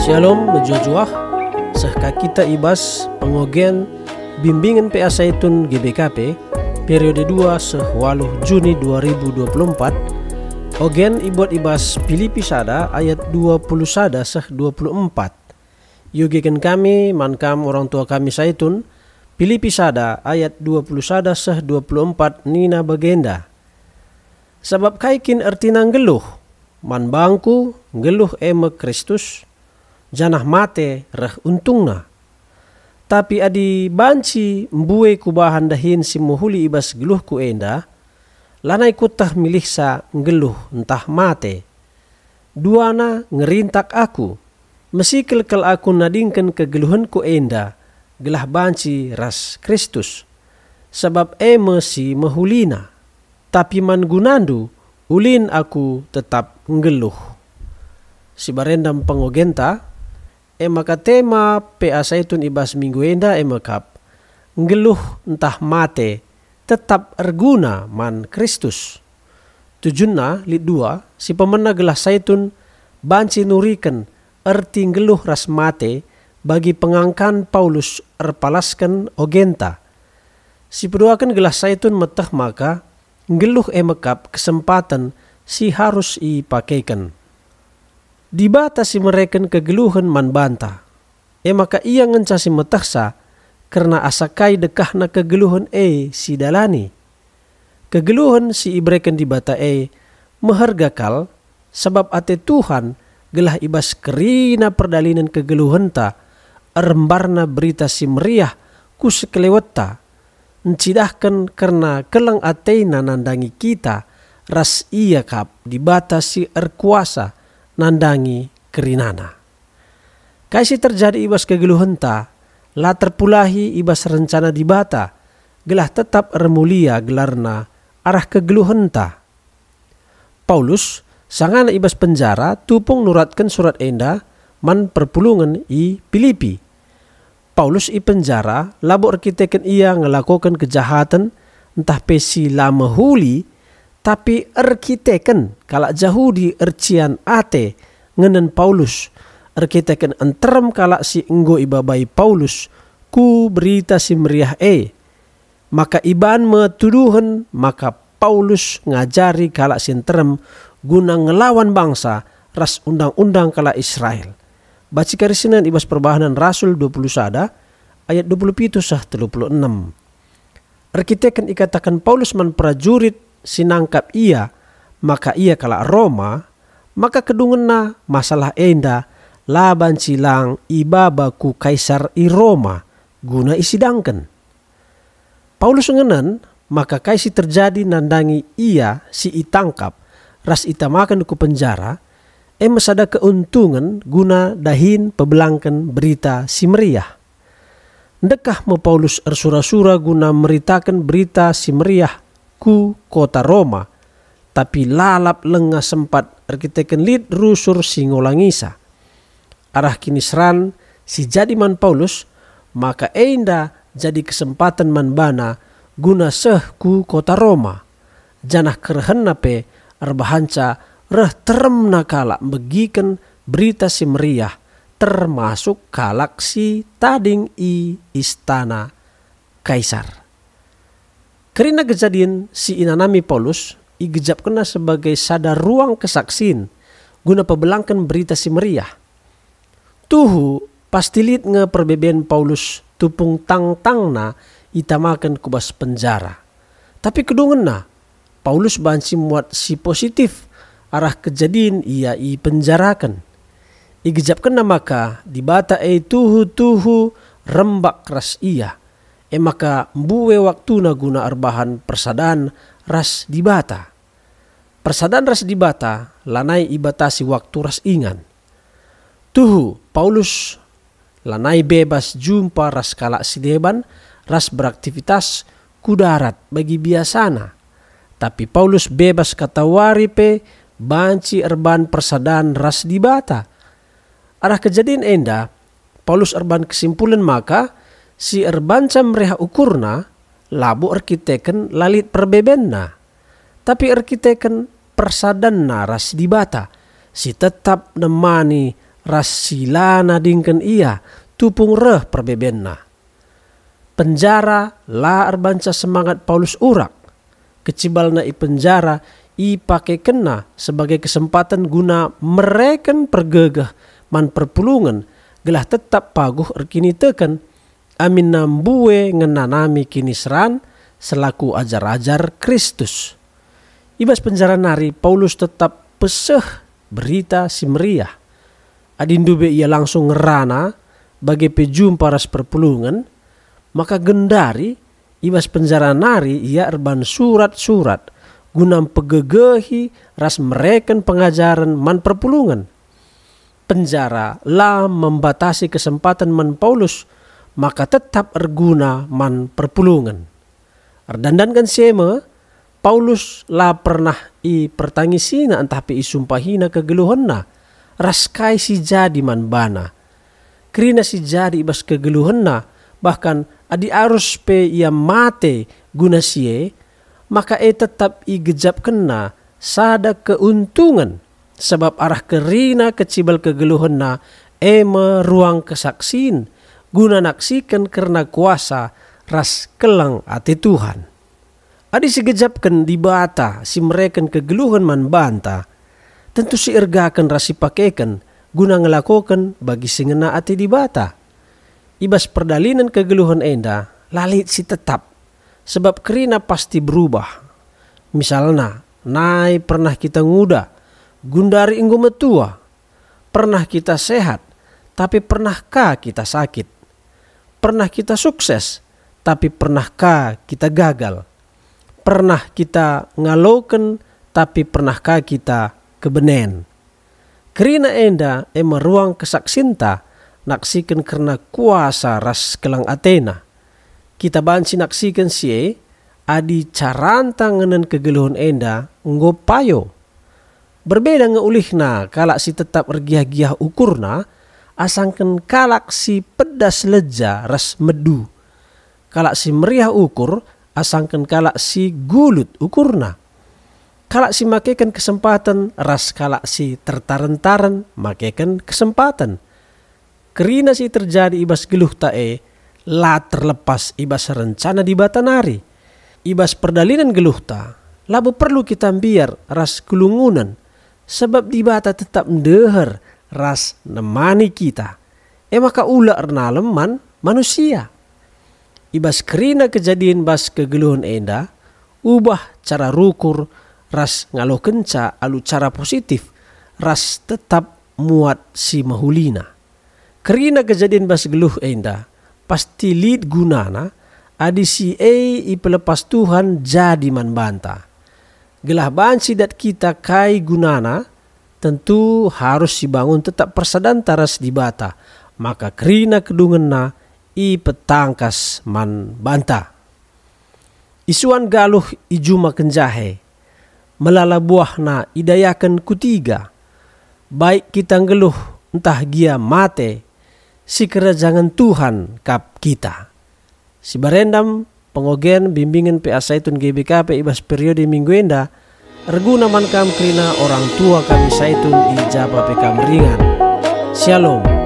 Shalom berjujuah Sehka kita ibas pengogen bimbingan PA Saitun GBKP periode 2 sehwaluh Juni 2024 Ogen ibuat ibas Filipi sada ayat 20 sada seh 24 Yugikan kami mankam orang tua kami Saitun Filipi sada ayat 20 sada seh 24 Nina Bagenda Sebab kaikin ertinang geluh man bangku geluh eme Kristus janah mate rah untungna. Tapi adi banci mbue kubahan dahin si muhuli ibas geluh ku enda, ku tah milih sa ngeluh entah mate. Duana ngerintak aku, mesikel kel aku nadingken kegeluhan ku enda, gelah banci ras Kristus. Sebab eme si mehulina, tapi man gunandu, ulin aku tetap ngeluh. Si barendam pengogenta, ema katema pe asaitun ibas minggu enda ema kap ngeluh entah mate tetap erguna man Kristus. Tujuna lid dua si pemenang gelah saitun banci nuriken erti ngeluh ras mate bagi pengangkan Paulus erpalaskan ogenta. Si peduakan gelah saitun metah maka ngeluh emekap kesempatan si harus ipakaikan dibatasi mereka kegeluhan man banta. E ya, maka ia ngencasi metaksa karena asakai dekahna kegeluhan e si dalani. Kegeluhan si ibreken dibata e mehargakal sebab ate Tuhan gelah ibas kerina perdalinan kegeluhan ta erembarna berita si meriah ku sekelewata encidahkan karena kelang ate nanandangi kita ras iya kap dibatasi erkuasa nandangi kerinana. Kaisi terjadi ibas kegeluhenta, la terpulahi ibas rencana dibata, gelah tetap remulia gelarna arah kegeluhenta. Paulus, sangan ibas penjara, tupung nuratkan surat enda, man perpulungan i Filipi. Paulus i penjara, labur kiteken ia ngelakukan kejahatan, entah pesi lama huli, tapi erkiteken kalak Yahudi ercian ate ngenen Paulus erkiteken enterem kalak si enggo ibabai Paulus ku berita si meriah e maka iban metuduhan maka Paulus ngajari kalak si enterem guna ngelawan bangsa ras undang-undang kalak Israel. Baca karisinan ibas perbahanan Rasul 20 sada ayat 20 itu sah 36. Arkiteken ikatakan Paulus man prajurit sinangkap ia, maka ia kala Roma, maka kedungena masalah enda laban silang ibabaku kaisar i Roma guna isidangkan. Paulus ngenen maka kaisi terjadi nandangi ia si itangkap ras itamakan ku penjara em ada keuntungan guna dahin pebelangkan berita si meriah. Dekah mau Paulus ersura-sura guna meritakan berita si meriah ku kota Roma, tapi lalap lengah sempat arkiteken lid rusur singolangisa. Arah kini seran si jadi man Paulus, maka einda jadi kesempatan man bana guna sehku kota Roma. Janah kerhenna pe arbahanca reh terem nakala begiken berita si meriah termasuk galaksi tading i istana kaisar. Karena kejadian si Inanami Paulus igejap kena sebagai sadar ruang kesaksian guna pebelangkan berita si meriah. Tuhu pastilit nge perbebeen Paulus tupung tang tang na itamakan kubas penjara. Tapi kedungan na Paulus bansi muat si positif arah kejadian ia i penjarakan. Igejap kena maka dibata e tuhu tuhu rembak keras ia e maka mbuwe waktu na guna arbahan persadaan ras dibata. Persadaan ras dibata lanai ibatasi waktu ras ingan. Tuhu Paulus lanai bebas jumpa ras kalak sideban ras beraktivitas kudarat bagi biasana. Tapi Paulus bebas kata waripe banci erban persadaan ras dibata. Arah kejadian enda, Paulus erban kesimpulan maka, si erbancam reha ukurna labu arkiteken lalit perbebenna. Tapi arkiteken persadanna ras dibata. Si tetap nemani ras silana dingken ia tupung reh perbebenna. Penjara la erbancam semangat Paulus urak. Kecibalna i penjara i pake kena sebagai kesempatan guna mereken pergegah man perpulungan gelah tetap paguh erkini teken amin nambue ngenanami kini seran selaku ajar-ajar Kristus. Ibas penjara nari Paulus tetap peseh berita si meriah. Adindube ia langsung ngerana bagi pejum paras perpulungan, maka gendari ibas penjara nari ia erban surat-surat gunam pegegehi ras mereken pengajaran man perpulungan. Penjara lah membatasi kesempatan man Paulus maka tetap erguna man perpulungan. Ardandan kan sema, Paulus la pernah i pertangisina antapi i sumpahina Ras raskai si jadi man bana. Kerina si jadi ibas kegeluhanna, bahkan adi arus pe ia mate guna sie, maka e tetap i gejap kena sada keuntungan sebab arah kerina kecibal kegeluhanna, ema ruang kesaksin guna naksikan karena kuasa ras kelang ati Tuhan. Adi segejapkan di bata si mereka kegeluhan man banta. Tentu si ergakan rasi pakeken guna ngelakukan bagi singena ati di bata. Ibas perdalinan kegeluhan enda lalit si tetap sebab kerina pasti berubah. Misalnya, nai pernah kita nguda, gundari inggu metua, pernah kita sehat, tapi pernahkah kita sakit? Pernah kita sukses, tapi pernahkah kita gagal? Pernah kita ngaloken, tapi pernahkah kita kebenen? Kerina enda ema ruang kesaksinta, naksikan karena kuasa ras kelang Athena. Kita bansi naksikan sie, adi caranta ngenen kegeluhan enda ngopayo. Berbeda ngeulihna kalak si tetap ergiah giah ukurna, asangken kalaksi pedas leja ras medu kalaksi meriah ukur asangken kalaksi gulut ukurna kalaksi makeken kesempatan ras kalaksi tertarentaren makeken kesempatan kerina si terjadi ibas geluh tae la terlepas ibas rencana di batanari ibas perdalinan geluh ta labu perlu kita biar ras kelungunan sebab di bata tetap mendeher ras nemani kita. E maka ula ernalem man manusia. Ibas kerina kejadian bas kegeluhan enda, ubah cara rukur ras ngalo kenca alu cara positif, ras tetap muat si mahulina. Kerina kejadian bas geluh enda, pasti lid gunana, adi si e ipelepas Tuhan jadi man banta. Gelah bansi dat kita kai gunana, tentu harus dibangun tetap taras di bata, maka kerina kedungena i petangkas man banta. Isuan galuh makan jahe melala buahna idayakan kutiga, baik kita ngeluh entah gia mate, si kerajaan Tuhan kap kita. Si barendam pengogen bimbingan PA Saitun GBKP ibas periode Mingguenda. Regu naman kam krina orang tua kami saitun ijaba pekam ringan. Shalom.